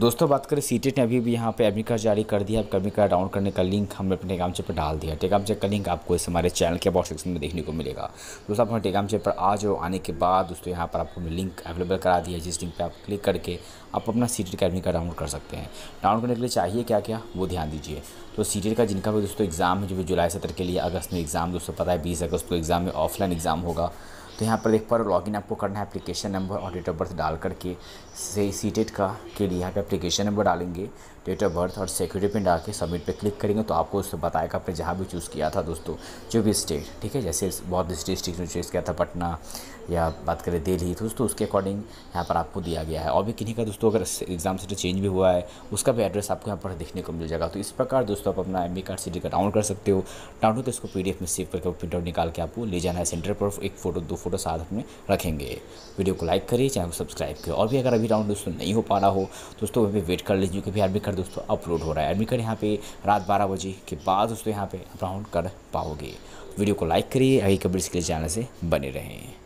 दोस्तों बात करें सी ने अभी भी यहाँ पे एडमिट कार्ड जारी कर दिया एडमिट कार्ड डाउन करने का लिंक हमने अपने टेगाम पर डाल दिया टेगाम चेप का लिंक आपको इस हमारे चैनल के बॉक्स सेक्शन में देखने को मिलेगा दोस्तों आप टेगाम चेप पर आ जाओ आने के बाद दोस्तों यहाँ पर आपको लिंक अवेलेबल करा दिया जिस लिंक पर आप क्लिक करके आप अपना सी का एडमिट कार्ड डाउनलोड कर सकते हैं डाउनलोड करने के लिए चाहिए क्या क्या वो ध्यान दीजिए तो सी का जिनका भी दोस्तों एग्ज़ाम है जो जुलाई सत्र के लिए अगस्त में एग्ज़ाम दोस्तों पता है बीस अगस्त को एग्ज़ाम में ऑफलाइन एग्ज़ाम होगा तो यहाँ पर देख पर लॉगिन आपको करना है एप्लीकेशन नंबर और डेट ऑफ बर्थ डाल करके से सी डेट का के लिए यहाँ पर एप्लीकेशन नंबर डालेंगे डेट ऑफ बर्थ और सिक्योरिटी पिन डाल के सबमिट पे क्लिक करेंगे तो आपको उससे बताएगा आपने जहाँ भी चूज़ किया था दोस्तों जो भी स्टेट ठीक है जैसे बहुत डिस्ट्रिक्ट चूज़ किया था पटना या बात करें दिल्ली तो दोस्तों उसके अकॉर्डिंग यहाँ पर आपको दिया गया है और भी किन्हीं का दोस्तों अगर एग्ज़ाम सेटर चेंज भी हुआ है उसका भी एड्रेस आपको यहाँ पर देखने को मिल जाएगा तो इस प्रकार दोस्तों आप अपना एम कार्ड सी का डाउनलोड कर सकते हो डाउनलोड तो इसको पी में सेव करके प्रिंट आउट निकाल के आपको ले जाना है सेंटर पर एक फ़ोटो दो फोटो साथ अपने रखेंगे वीडियो को लाइक करिए चैनल को सब्सक्राइब करिए और भी अगर अभी डाउनलोड दोस्तों नहीं हो पा रहा हो दोस्तों अभी वेट कर लीजिए क्योंकि एडमिट कार्ड दोस्तों अपलोड हो रहा है एडमिट कार्ड यहाँ पे रात बारह बजे के बाद दोस्तों यहाँ पे डाउनलोड कर पाओगे वीडियो को लाइक करिए आगे कबीर के चैनल से बने रहें